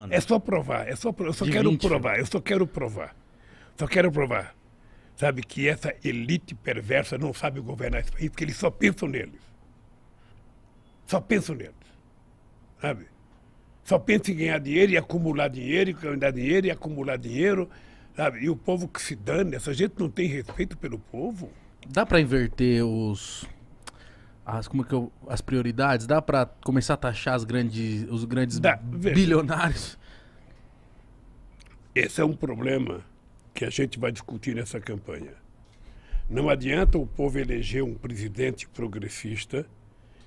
André. É só provar, é só, eu só de quero 20, provar, eu só quero provar. Só quero provar. Sabe que essa elite perversa não sabe governar esse país, porque eles só pensam neles. Só pensam neles. Sabe? Só pensam em ganhar dinheiro e acumular dinheiro, e ganhar dinheiro e acumular dinheiro. Sabe? E o povo que se dane, essa gente não tem respeito pelo povo. Dá para inverter os, as como que eu, as prioridades, dá para começar a taxar as grandes, os grandes dá, bilionários? Esse é um problema que a gente vai discutir nessa campanha. Não adianta o povo eleger um presidente progressista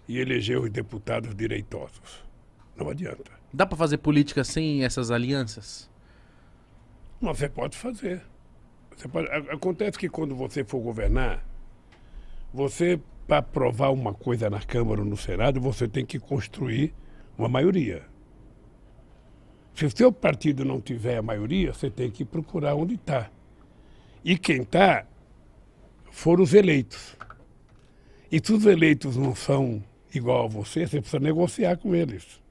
e eleger os deputados direitosos. Não adianta. Dá para fazer política sem essas alianças? você pode fazer. Você pode... Acontece que quando você for governar, você para aprovar uma coisa na Câmara ou no Senado, você tem que construir uma maioria. Se o seu partido não tiver a maioria, você tem que procurar onde está. E quem está foram os eleitos. E se os eleitos não são igual a você, você precisa negociar com eles.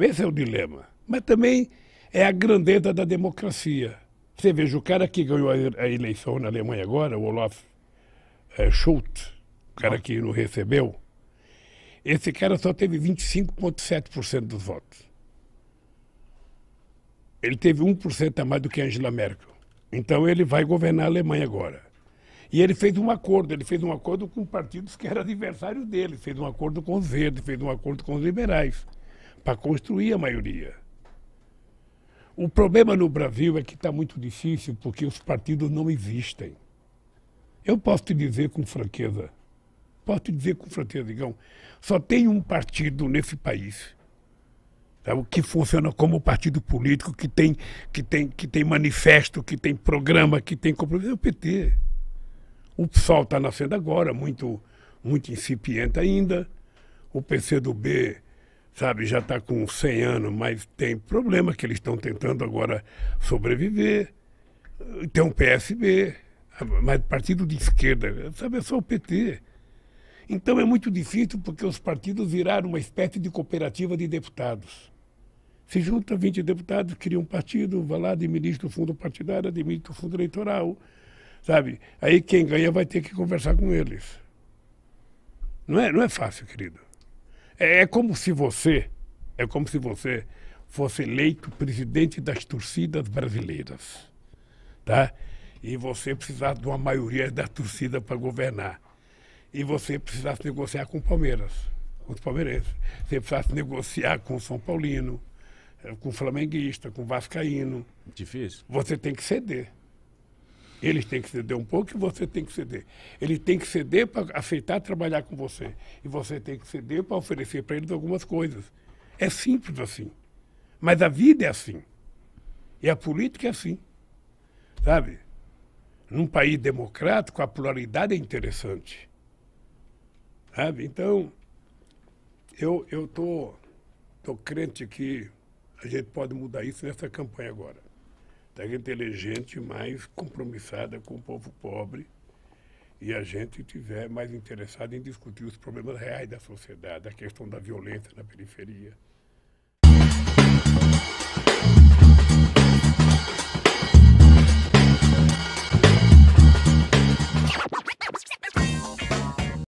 Esse é o dilema. Mas também é a grandeza da democracia. Você veja, o cara que ganhou a eleição na Alemanha agora, o Olaf eh, Schultz, cara que não recebeu, esse cara só teve 25,7% dos votos. Ele teve 1% a mais do que Angela Merkel. Então ele vai governar a Alemanha agora. E ele fez um acordo, ele fez um acordo com partidos que eram adversários dele, fez um acordo com os verdes, fez um acordo com os liberais, para construir a maioria. O problema no Brasil é que está muito difícil porque os partidos não existem. Eu posso te dizer com franqueza, posso te dizer com franqueza, digão só tem um partido nesse país tá? o que funciona como partido político, que tem, que tem, que tem manifesto, que tem programa, que tem compromisso, é o PT. O PSOL está nascendo agora, muito, muito incipiente ainda. O PCdoB, sabe, já está com 100 anos, mas tem problema que eles estão tentando agora sobreviver. Tem um PSB, mas partido de esquerda, sabe, é só o PT. Então é muito difícil porque os partidos viraram uma espécie de cooperativa de deputados. Se junta 20 deputados, cria um partido, vai lá, administra o fundo partidário, administra o fundo eleitoral, sabe? Aí quem ganha vai ter que conversar com eles. Não é, não é fácil, querido. É, é como se você, é como se você fosse eleito presidente das torcidas brasileiras, tá? E você precisasse de uma maioria da torcida para governar e você precisasse negociar com o Palmeiras, com os palmeirenses. Você precisasse negociar com o São Paulino, eh, com o flamenguista, com o vascaíno. Difícil. Você tem que ceder. Eles têm que ceder um pouco e você tem que ceder. Ele tem que ceder para aceitar trabalhar com você. E você tem que ceder para oferecer para eles algumas coisas. É simples assim. Mas a vida é assim. E a política é assim. Sabe? Num país democrático, a pluralidade é interessante. Sabe? Então, eu eu tô, tô crente que a gente pode mudar isso nessa campanha agora. Da tá? gente é ter gente mais compromissada com o povo pobre e a gente tiver mais interessado em discutir os problemas reais da sociedade, a questão da violência na periferia,